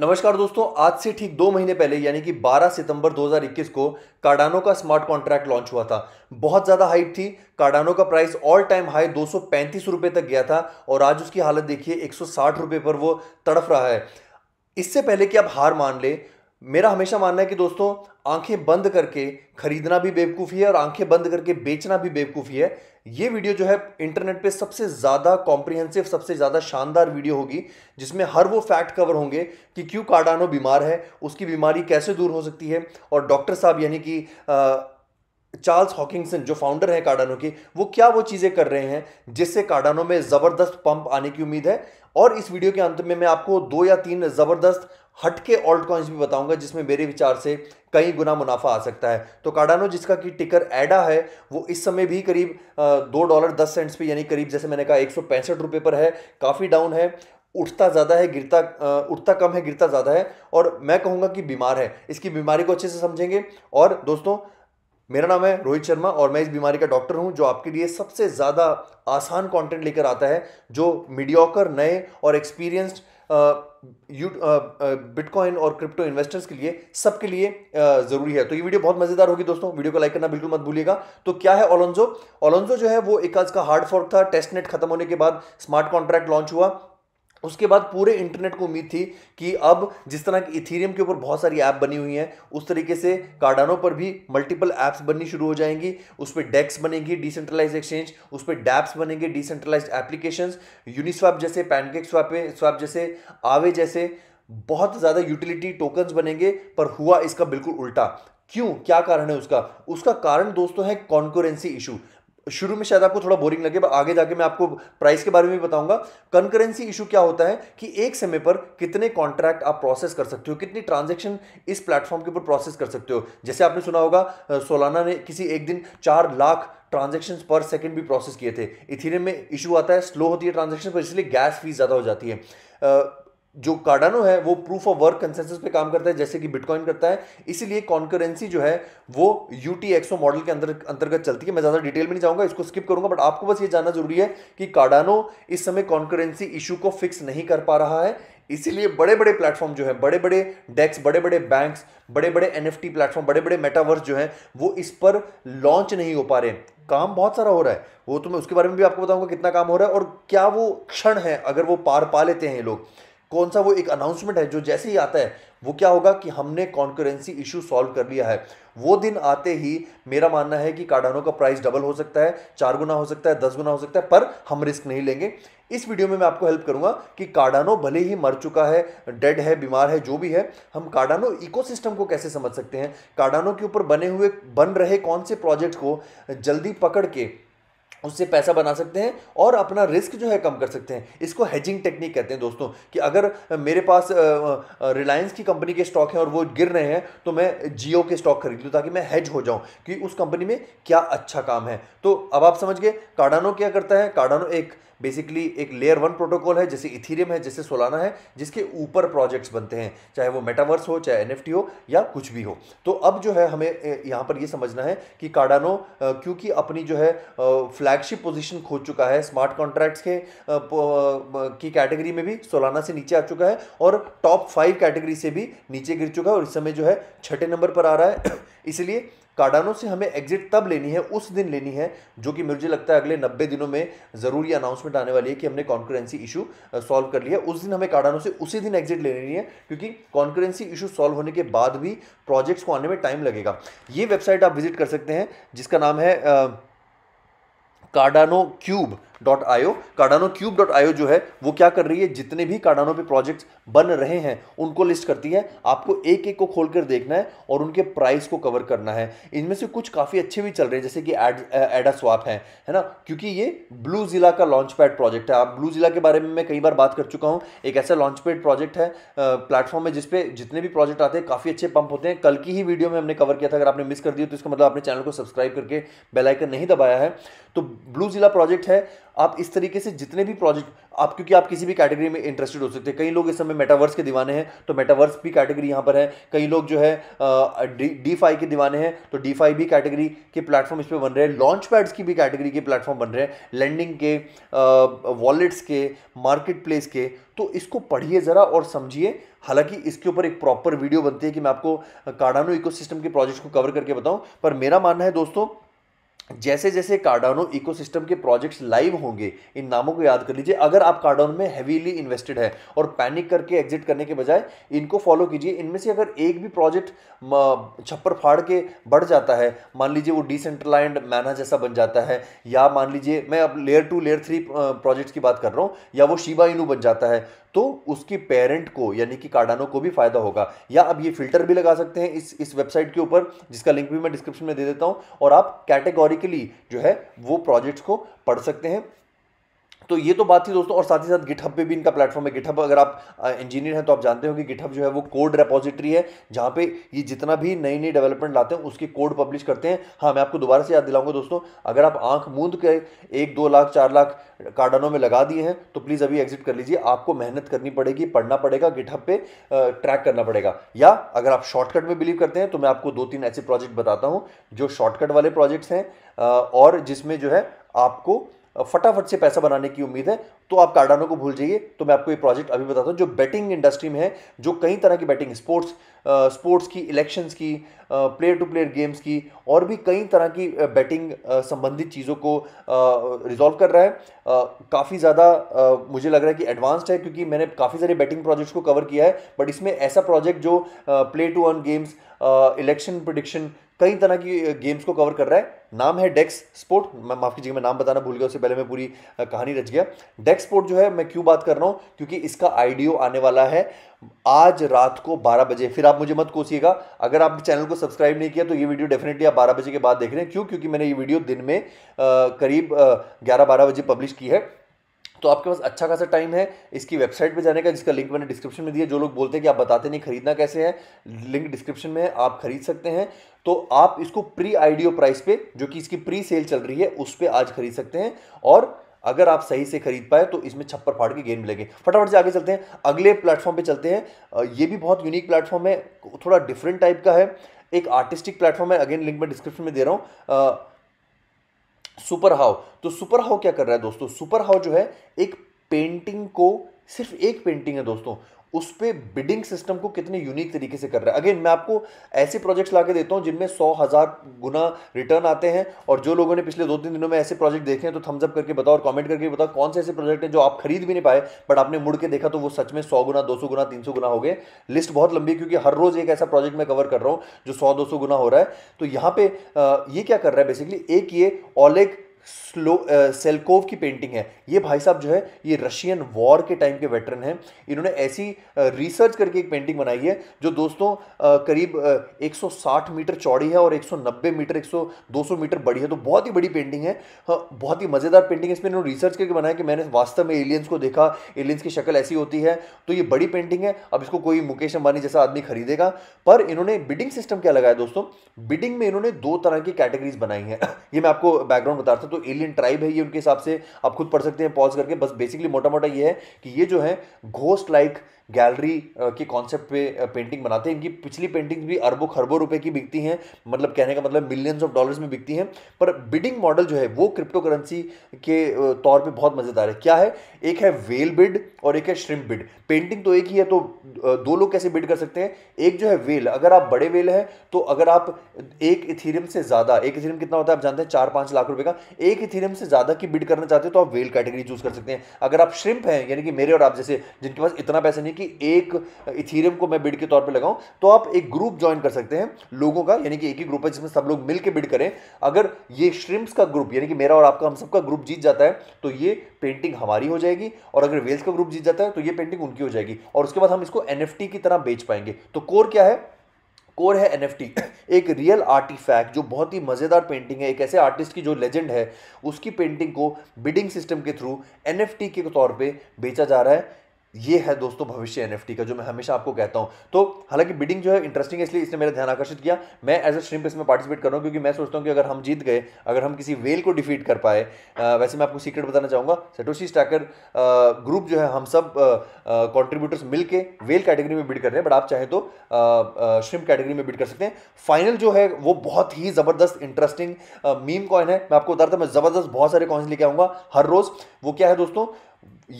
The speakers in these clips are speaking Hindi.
नमस्कार दोस्तों आज से ठीक दो महीने पहले यानी कि 12 सितंबर 2021 को कार्डानो का स्मार्ट कॉन्ट्रैक्ट लॉन्च हुआ था बहुत ज़्यादा हाइप थी कार्डानो का प्राइस ऑल टाइम हाई दो सौ तक गया था और आज उसकी हालत देखिए एक सौ पर वो तड़फ रहा है इससे पहले कि आप हार मान ले मेरा हमेशा मानना है कि दोस्तों आंखें बंद करके खरीदना भी बेवकूफ़ी है और आंखें बंद करके बेचना भी बेवकूफ़ी है ये वीडियो जो है इंटरनेट पे सबसे ज़्यादा कॉम्प्रिहेंसिव सबसे ज़्यादा शानदार वीडियो होगी जिसमें हर वो फैक्ट कवर होंगे कि क्यों कार्डानो बीमार है उसकी बीमारी कैसे दूर हो सकती है और डॉक्टर साहब यानी कि चार्ल्स हॉकिंगसन जो फाउंडर हैं कार्डानो की वो क्या वो चीज़ें कर रहे हैं जिससे कार्डानो में ज़बरदस्त पंप आने की उम्मीद है और इस वीडियो के अंत में मैं आपको दो या तीन ज़बरदस्त हटके ऑल्ट कॉइन्स भी बताऊंगा जिसमें मेरे विचार से कई गुना मुनाफा आ सकता है तो कार्डानो जिसका कि टिकर एडा है वो इस समय भी करीब दो डॉलर दस सेंट्स पे यानी करीब जैसे मैंने कहा एक सौ पैंसठ रुपये पर है काफ़ी डाउन है उठता ज़्यादा है गिरता उठता कम है गिरता ज़्यादा है और मैं कहूँगा कि बीमार है इसकी बीमारी को अच्छे से समझेंगे और दोस्तों मेरा नाम है रोहित शर्मा और मैं इस बीमारी का डॉक्टर हूं जो आपके लिए सबसे ज़्यादा आसान कंटेंट लेकर आता है जो मीडियोकर नए और एक्सपीरियंस्ड बिटकॉइन और क्रिप्टो इन्वेस्टर्स के लिए सबके लिए ज़रूरी है तो ये वीडियो बहुत मज़ेदार होगी दोस्तों वीडियो को लाइक करना बिल्कुल मत भूलिएगा तो क्या है ओलोन्जो ओलोन्जो जो है वो एक आज का हार्ड फॉर्क था टेस्ट नेट खत्म होने के बाद स्मार्ट कॉन्ट्रैक्ट लॉन्च हुआ उसके बाद पूरे इंटरनेट को उम्मीद थी कि अब जिस तरह की इथीरियम के ऊपर बहुत सारी ऐप बनी हुई हैं उस तरीके से कार्डानो पर भी मल्टीपल ऐप्स बननी शुरू हो जाएंगी उस पर डेक्स बनेगी डिसेंट्रलाइज एक्सचेंज उस पर डैप्स बनेंगे डिसेंट्रलाइज एप्लीकेशंस यूनिस्वाप जैसे पैनकेक स्वापे स्वाप जैसे आवे जैसे बहुत ज़्यादा यूटिलिटी टोकन्स बनेंगे पर हुआ इसका बिल्कुल उल्टा क्यों क्या कारण है उसका उसका कारण दोस्तों है कॉन्कोरेंसी इशू शुरू में शायद आपको थोड़ा बोरिंग लगे बट आगे जाके मैं आपको प्राइस के बारे में भी बताऊंगा कंकरेंसी इशू क्या होता है कि एक समय पर कितने कॉन्ट्रैक्ट आप प्रोसेस कर सकते हो कितनी ट्रांजेक्शन इस प्लेटफॉर्म के ऊपर प्रोसेस कर सकते हो जैसे आपने सुना होगा सोलाना ने किसी एक दिन चार लाख ट्रांजेक्शन पर सेकेंड भी प्रोसेस किए थे इथिरियम में इशू आता है स्लो होती है ट्रांजेक्शन पर इसलिए गैस फीस ज़्यादा हो जाती है जो कार्डानो है वो प्रूफ ऑफ वर्क कंसेंसस पे काम करता है जैसे कि बिटकॉइन करता है इसीलिए कॉन्करेंसी जो है वो यू मॉडल के अंदर अंतर्गत चलती है मैं ज़्यादा डिटेल में नहीं जाऊँगा इसको स्किप करूँगा बट आपको बस ये जानना जरूरी है कि कार्डानो इस समय कॉन्करेंसी इशू को फिक्स नहीं कर पा रहा है इसीलिए बड़े बड़े प्लेटफॉर्म जो है बड़े बड़े डेक्स बड़े बड़े बैंक्स बड़े बड़े एन प्लेटफॉर्म बड़े बड़े मेटावर्स जो हैं वो इस पर लॉन्च नहीं हो पा रहे काम बहुत सारा हो रहा है वो तो मैं उसके बारे में भी आपको बताऊंगा कितना काम हो रहा है और क्या वो क्षण है अगर वो पार पा लेते हैं लोग कौन सा वो एक अनाउंसमेंट है जो जैसे ही आता है वो क्या होगा कि हमने कॉन्करेंसी इशू सॉल्व कर लिया है वो दिन आते ही मेरा मानना है कि कार्डानो का प्राइस डबल हो सकता है चार गुना हो सकता है दस गुना हो सकता है पर हम रिस्क नहीं लेंगे इस वीडियो में मैं आपको हेल्प करूंगा कि कार्डानो भले ही मर चुका है डेड है बीमार है जो भी है हम कार्डानो इकोसिस्टम को कैसे समझ सकते हैं कार्डानो के ऊपर बने हुए बन रहे कौन से प्रोजेक्ट को जल्दी पकड़ के उससे पैसा बना सकते हैं और अपना रिस्क जो है कम कर सकते हैं इसको हेजिंग टेक्निक कहते हैं दोस्तों कि अगर मेरे पास रिलायंस की कंपनी के स्टॉक हैं और वो गिर रहे हैं तो मैं जियो के स्टॉक खरीद लूँ ताकि मैं हेज हो जाऊँ कि उस कंपनी में क्या अच्छा काम है तो अब आप समझ गए कार्डानो क्या करता है कार्डानो एक बेसिकली एक लेयर वन प्रोटोकॉल है जैसे इथीरियम है जैसे सोलाना है जिसके ऊपर प्रोजेक्ट्स बनते हैं चाहे वो मेटावर्स हो चाहे एन हो या कुछ भी हो तो अब जो है हमें यहाँ पर ये समझना है कि कार्डानो क्योंकि अपनी जो है फ्लैगशिप पोजिशन खो चुका है स्मार्ट कॉन्ट्रैक्ट्स के की कैटेगरी में भी सोलाना से नीचे आ चुका है और टॉप फाइव कैटेगरी से भी नीचे गिर चुका है और इस समय जो है छठे नंबर पर आ रहा है इसलिए कार्डानो से हमें एग्जिट तब लेनी है उस दिन लेनी है जो कि मुझे लगता है अगले नब्बे दिनों में ज़रूर ये अनाउंसमेंट आने वाली है कि हमने कॉन्करेंसी इशू सॉल्व कर लिया उस दिन हमें कार्डानो से उसी दिन एग्जिट ले लेनी है क्योंकि कॉन्करेंसी इशू सॉल्व होने के बाद भी प्रोजेक्ट्स को आने में टाइम लगेगा ये वेबसाइट आप विजिट कर सकते हैं जिसका नाम है Cardano cube dot io Cardano cube dot io जो है वो क्या कर रही है जितने भी कार्डानो पे प्रोजेक्ट्स बन रहे हैं उनको लिस्ट करती है आपको एक एक को खोल कर देखना है और उनके प्राइस को कवर करना है इनमें से कुछ काफ़ी अच्छे भी चल रहे हैं जैसे कि एड एडा स्वाप है है ना क्योंकि ये ब्लू जिला का लॉन्च पैड प्रोजेक्ट है आप ब्लू जिला के बारे में मैं कई बार बात कर चुका हूँ एक ऐसा लॉन्च पैड प्रोजेक्ट है प्लेटफॉर्म है जिसपे जितने भी प्रोजेक्ट आते हैं काफ़ी अच्छे पंप होते हैं कल की ही वीडियो में हमने कवर किया था अगर आपने मिस कर दिया तो इसका मतलब आपने चैनल को सब्सक्राइब करके बेलाइकन नहीं दबाया है तो ब्लू जिला प्रोजेक्ट है आप इस तरीके से जितने भी प्रोजेक्ट आप क्योंकि आप किसी भी कैटेगरी में इंटरेस्टेड हो सकते हैं कई लोग इस समय मेटावर्स के दीवाने हैं तो मेटावर्स भी कैटेगरी यहाँ पर है कई लोग जो है डी फाई के दीवाने हैं तो डी फाई भी कैटेगरी के प्लेटफॉर्म इस पर बन रहे हैं लॉन्च पैड्स की भी कैटेगरी के प्लेटफॉर्म बन रहे हैं लैंडिंग के वॉलेट्स के मार्केट प्लेस के तो इसको पढ़िए ज़रा और समझिए हालांकि इसके ऊपर एक प्रॉपर वीडियो बनती है कि मैं आपको कार्डानो इकोसिस्टम के प्रोजेक्ट्स को कवर करके बताऊं पर मेरा मानना है दोस्तों जैसे जैसे कार्डानो इकोसिस्टम के प्रोजेक्ट्स लाइव होंगे इन नामों को याद कर लीजिए अगर आप कार्डानो में हैवीली इन्वेस्टेड है और पैनिक करके एग्जिट करने के बजाय इनको फॉलो कीजिए इनमें से अगर एक भी प्रोजेक्ट छप्पर फाड़ के बढ़ जाता है मान लीजिए वो डिसेंट्रलाइंड मैना जैसा बन जाता है या मान लीजिए मैं अब layer two layer three projects की बात कर रहा हूँ या वो शिबा इनू बन जाता है तो उसकी पेरेंट को यानी कि कार्डानो को भी फायदा होगा या अब ये फिल्टर भी लगा सकते हैं इस इस वेबसाइट के ऊपर जिसका लिंक भी मैं डिस्क्रिप्शन में दे देता हूं और आप कैटेगोरिकली जो है वो प्रोजेक्ट्स को पढ़ सकते हैं तो ये तो बात थी दोस्तों और साथ ही साथ गिटहब पे भी इनका प्लेटफॉर्म है गिटहब अगर आप इंजीनियर हैं तो आप जानते हो कि गिटहब जो है वो कोड रेपोजिटरी है जहाँ पे ये जितना भी नई नई डेवलपमेंट लाते हैं उसके कोड पब्लिश करते हैं हाँ मैं आपको दोबारा से याद दिलाऊंगा दोस्तों अगर आप आंख मूंद के एक दो लाख चार लाख कार्डनों में लगा दिए हैं तो प्लीज़ अभी एग्जिट कर लीजिए आपको मेहनत करनी पड़ेगी पढ़ना पड़ेगा गिटहब पे ट्रैक करना पड़ेगा या अगर आप शॉर्टकट में बिलीव करते हैं तो मैं आपको दो तीन ऐसे प्रोजेक्ट बताता हूँ जो शॉर्टकट वाले प्रोजेक्ट्स हैं और जिसमें जो है आपको फटाफट से पैसा बनाने की उम्मीद है तो आप कार्डानो को भूल जाइए तो मैं आपको ये प्रोजेक्ट अभी बताता हूँ जो बैटिंग इंडस्ट्री में है जो कई तरह की बैटिंग स्पोर्ट्स स्पोर्ट्स की इलेक्शंस की प्लेयर टू प्लेयर गेम्स की और भी कई तरह की बैटिंग संबंधित चीज़ों को रिजॉल्व कर रहा है काफ़ी ज़्यादा मुझे लग रहा है कि एडवांस्ड है क्योंकि मैंने काफ़ी सारे बैटिंग प्रोजेक्ट्स को कवर किया है बट इसमें ऐसा प्रोजेक्ट जो play to earn games election prediction कई तरह की गेम्स को कवर कर रहा है नाम है डेक्स स्पोर्ट मैं माफ़ कीजिएगा मैं नाम बताना भूल गया उससे पहले मैं पूरी कहानी रच गया डेक्स स्पोर्ट जो है मैं क्यों बात कर रहा हूँ क्योंकि इसका आईडियो आने वाला है आज रात को 12 बजे फिर आप मुझे मत कोसिएगा अगर आप चैनल को सब्सक्राइब नहीं किया तो ये वीडियो डेफिनेटली आप बारह बजे के बाद देख रहे हैं क्यों क्योंकि मैंने ये वीडियो दिन में करीब ग्यारह बारह बजे पब्लिश की है तो आपके पास अच्छा खासा टाइम है इसकी वेबसाइट पे जाने का जिसका लिंक मैंने डिस्क्रिप्शन में दिया जो लोग बोलते हैं कि आप बताते नहीं खरीदना कैसे है लिंक डिस्क्रिप्शन में है आप खरीद सकते हैं तो आप इसको प्री आइडियो प्राइस पे जो कि इसकी प्री सेल चल रही है उस पर आज खरीद सकते हैं और अगर आप सही से खरीद पाए तो इसमें छप्पर फाड़ के गेंद मिलेंगे फटाफट से आगे चलते हैं अगले प्लेटफॉर्म पे चलते हैं ये भी बहुत यूनिक प्लेटफॉर्म है थोड़ा डिफरेंट टाइप का है एक आर्टिस्टिक प्लेटफॉर्म है अगेन लिंक मैं डिस्क्रिप्शन में दे रहा हूँ सुपर हाउ तो सुपर हाउ क्या कर रहा है दोस्तों सुपर हाउ जो है एक पेंटिंग को सिर्फ एक पेंटिंग है दोस्तों उस पर बिडिंग सिस्टम को कितने यूनिक तरीके से कर रहा है अगेन मैं आपको ऐसे प्रोजेक्ट्स ला के देता हूँ जिनमें सौ हज़ार गुना रिटर्न आते हैं और जो लोगों ने पिछले दो तीन दिनों में ऐसे प्रोजेक्ट देखे हैं तो थम्सअप करके बताओ और कमेंट करके बताओ कौन से ऐसे प्रोजेक्ट हैं जो आप खरीद भी नहीं पाए बट आपने मुड़ के देखा तो वो सच में सौ गुना दो गुना तीन गुना हो गए लिस्ट बहुत लंबी क्योंकि हर रोज़ एक ऐसा प्रोजेक्ट मैं कवर कर रहा हूँ जो सौ दो गुना हो रहा है तो यहाँ पर ये क्या कर रहा है बेसिकली एक ये ऑलेग स्लो सेलकोव की पेंटिंग है ये भाई साहब जो है ये रशियन वॉर के टाइम के वेटरन हैं इन्होंने ऐसी रिसर्च करके एक पेंटिंग बनाई है जो दोस्तों करीब 160 मीटर चौड़ी है और 190 मीटर 100 200 मीटर बड़ी है तो बहुत ही बड़ी पेंटिंग है बहुत ही मज़ेदार पेंटिंग है इसमें इन्होंने रिसर्च करके बनाया कि मैंने वास्तव में एलियंस को देखा एलियंस की शक्ल ऐसी होती है तो ये बड़ी पेंटिंग है अब इसको कोई मुकेश अंबानी जैसा आदमी खरीदेगा पर इन्होंने बिडिंग सिस्टम क्या लगाया दोस्तों बिडिंग में इन्होंने दो तरह की कैटेगरीज बनाई हैं ये मैं आपको बैकग्राउंड बता रहा था तो तो एलियन ट्राइब है ये उनके हिसाब से आप खुद पढ़ सकते हैं पॉज करके बस बेसिकली मोटा मोटा ये है कि ये जो है ghost like -like gallery uh, के कॉन्सेप्ट पे पेंटिंग uh, बनाते हैं इनकी पिछली पेंटिंग्स भी अरबों खरबों रुपए की बिकती हैं मतलब कहने का मतलब मिलियंस ऑफ डॉलर्स में बिकती हैं पर बिडिंग मॉडल जो है वो क्रिप्टो करेंसी के uh, तौर पे बहुत मज़ेदार है क्या है एक है वेल बिड और एक है श्रिम बिड पेंटिंग तो एक ही है तो दो लोग कैसे बिड कर सकते हैं एक जो है वेल अगर आप बड़े वेल हैं तो अगर आप एक इथीरियम से ज़्यादा एक इथीरियम कितना होता है आप जानते हैं चार पाँच लाख रुपये का एक इथीरियम से ज़्यादा की बिड करना चाहते हो तो आप वेल कैटेगरी चूज़ कर सकते हैं अगर आप श्रिम्प हैं यानी कि मेरे और आप जैसे जिनके पास इतना पैसा नहीं कि एक इथीरियम को मैं बिड के तौर पे लगाऊं तो आप एक ग्रुप ज्वाइन कर सकते हैं लोगों का यानी कि एक ही ग्रुप है जिसमें सब लोग मिलकर बिड करें अगर ये श्रिम्स का ग्रुप यानी कि मेरा और आपका हम सबका ग्रुप जीत जाता है तो ये पेंटिंग हमारी हो जाएगी और अगर वेल्स का ग्रुप जीत जाता है तो ये पेंटिंग उनकी हो जाएगी और उसके बाद हम इसको एन की तरह बेच पाएंगे तो कोर क्या है कोर है एन एक रियल आर्टिफैक्ट जो बहुत ही मज़ेदार पेंटिंग है एक ऐसे आर्टिस्ट की जो लेजेंड है उसकी पेंटिंग को बिडिंग सिस्टम के थ्रू एन के तौर पर बेचा जा रहा है ये है दोस्तों भविष्य एन का जो मैं हमेशा आपको कहता हूं तो हालांकि बिडिंग जो है इंटरेस्टिंग है इसलिए इसने मेरा ध्यान आकर्षित किया मैं एज अ स्ट्रीम इसमें पार्टिसिपेट कर रहा हूं क्योंकि मैं सोचता हूं कि अगर हम जीत गए अगर हम किसी वेल को डिफीट कर पाए आ, वैसे मैं आपको सीक्रेट बताना चाहूंगा सटोशी स्टैकर ग्रुप जो है हम सब कॉन्ट्रीब्यूटर्स मिल वेल कैटेगरी में बिड कर रहे हैं बट आप चाहे तो श्रिम कैटेगरी में बिड कर सकते हैं फाइनल जो है वो बहुत ही ज़बरदस्त इंटरेस्टिंग मीम कॉइन है मैं आपको उतारता मैं ज़बरदस्त बहुत सारे कॉइन्स लेके आऊँगा हर रोज़ वो क्या है दोस्तों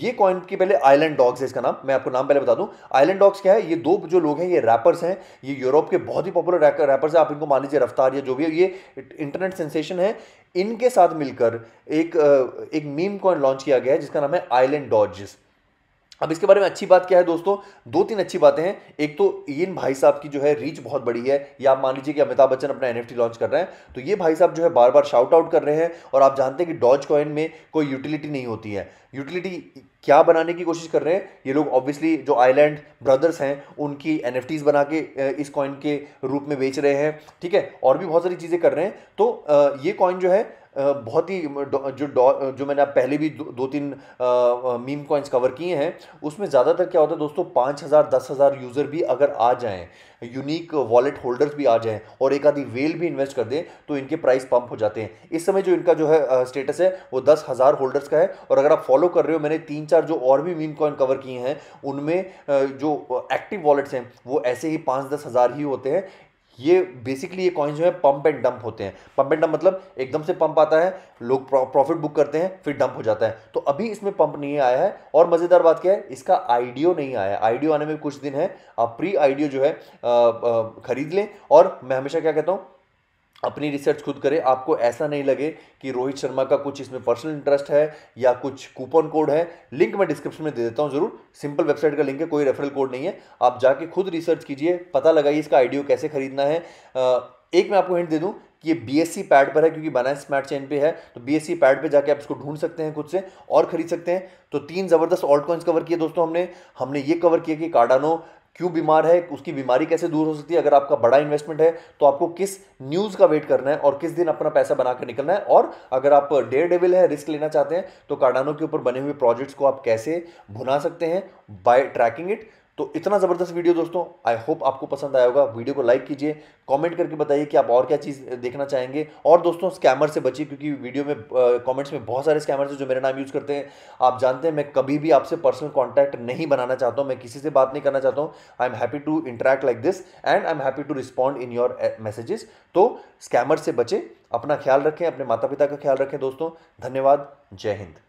ये कॉइन की पहले आइलैंड डॉग्स है इसका नाम मैं आपको नाम पहले बता दूं आइलैंड डॉग्स क्या है ये दो जो लोग हैं ये रैपर्स हैं ये यूरोप के बहुत ही पॉपुलर रैपर्स हैं आप इनको मान लीजिए रफ्तार या जो भी है ये इंटरनेट सेंसेशन है इनके साथ मिलकर एक एक मीम कॉइन लॉन्च किया गया है जिसका नाम है आइलैंड डॉजिस अब इसके बारे में अच्छी बात क्या है दोस्तों दो तीन अच्छी बातें हैं एक तो इन भाई साहब की जो है रीच बहुत बड़ी है या आप मान लीजिए कि अमिताभ बच्चन अपना एन लॉन्च कर रहे हैं तो ये भाई साहब जो है बार बार शाउट आउट कर रहे हैं और आप जानते हैं कि डॉज कॉइन में कोई यूटिलिटी नहीं होती है यूटिलिटी क्या बनाने की कोशिश कर रहे हैं ये लोग ऑब्वियसली जो आइलैंड ब्रदर्स हैं उनकी एन बना के इस कॉइन के रूप में बेच रहे हैं ठीक है और भी बहुत सारी चीज़ें कर रहे हैं तो ये कॉइन जो है बहुत ही जो जो मैंने आप पहले भी दो, दो तीन मीम कॉइन्स कवर किए हैं उसमें ज़्यादातर क्या होता है दोस्तों पाँच हज़ार दस हज़ार यूज़र भी अगर आ जाएँ यूनिक वॉलेट होल्डर्स भी आ जाएँ और एक आधी वेल भी इन्वेस्ट कर दें तो इनके प्राइस पंप हो जाते हैं इस समय जो इनका जो है स्टेटस है वो दस हज़ार होल्डर्स का है और अगर आप फॉलो कर रहे हो मैंने तीन चार जो और भी मीम कॉइन कवर किए हैं उनमें जो एक्टिव वॉलेट्स हैं वो ऐसे ही पाँच दस हज़ार ही होते हैं ये बेसिकली ये कॉइन्स जो है पंप एंड डंप होते हैं पंप एंड डंप मतलब एकदम से पंप आता है लोग प्रॉफिट बुक करते हैं फिर डंप हो जाता है तो अभी इसमें पंप नहीं आया है और मज़ेदार बात क्या है इसका आइडियो नहीं आया है आइडियो आने में कुछ दिन है आप प्री आइडियो जो है खरीद लें और मैं हमेशा क्या कहता हूँ अपनी रिसर्च खुद करें आपको ऐसा नहीं लगे कि रोहित शर्मा का कुछ इसमें पर्सनल इंटरेस्ट है या कुछ कूपन कोड है लिंक मैं डिस्क्रिप्शन में दे देता हूँ जरूर सिंपल वेबसाइट का लिंक है कोई रेफरल कोड नहीं है आप जाके खुद रिसर्च कीजिए पता लगाइए इसका आइडियो कैसे खरीदना है एक मैं आपको हिंट दे दूँ कि ये बी एस सी पैड पर है क्योंकि बनास स्मार्ट चेन पे है तो बी एस सी पैड पर जाके आप इसको ढूंढ सकते हैं खुद से और खरीद सकते हैं तो तीन ज़बरदस्त ऑल्ट कॉइन्स कवर किए दोस्तों हमने हमने ये कवर किया कि कार्डानो क्यों बीमार है उसकी बीमारी कैसे दूर हो सकती है अगर आपका बड़ा इन्वेस्टमेंट है तो आपको किस न्यूज़ का वेट करना है और किस दिन अपना पैसा बनाकर निकलना है और अगर आप डेयर डेविल है रिस्क लेना चाहते हैं तो कार्डानों के ऊपर बने हुए प्रोजेक्ट्स को आप कैसे भुना सकते हैं बाय ट्रैकिंग इट तो इतना ज़बरदस्त वीडियो दोस्तों आई होप आपको पसंद आया होगा वीडियो को लाइक कीजिए कमेंट करके बताइए कि आप और क्या चीज़ देखना चाहेंगे और दोस्तों स्कैमर से बचिए क्योंकि वीडियो में कमेंट्स में बहुत सारे स्कैमर्स हैं जो मेरा नाम यूज़ करते हैं आप जानते हैं मैं कभी भी आपसे पर्सनल कॉन्टैक्ट नहीं बनाना चाहता हूँ मैं किसी से बात नहीं करना चाहता हूँ I am happy to interact like this and I am happy to respond in your messages तो स्कैमर से बचें अपना ख्याल रखें अपने माता पिता का ख्याल रखें दोस्तों धन्यवाद जय हिंद